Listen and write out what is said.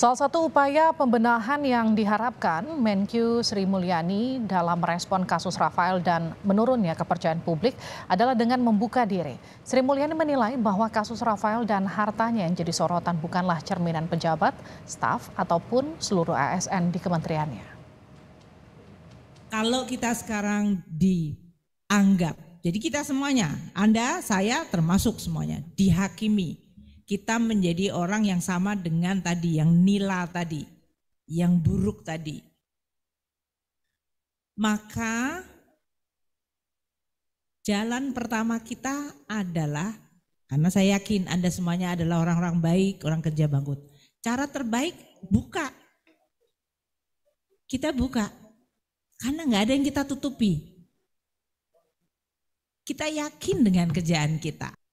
Salah satu upaya pembenahan yang diharapkan Menkyu Sri Mulyani dalam merespon kasus Rafael dan menurunnya kepercayaan publik adalah dengan membuka diri. Sri Mulyani menilai bahwa kasus Rafael dan hartanya yang jadi sorotan bukanlah cerminan pejabat, staf, ataupun seluruh ASN di kementeriannya. Kalau kita sekarang dianggap, jadi kita semuanya, Anda, saya termasuk semuanya, dihakimi kita menjadi orang yang sama dengan tadi, yang nila tadi, yang buruk tadi. Maka jalan pertama kita adalah, karena saya yakin Anda semuanya adalah orang-orang baik, orang kerja bangkut. Cara terbaik buka. Kita buka. Karena nggak ada yang kita tutupi. Kita yakin dengan kerjaan kita.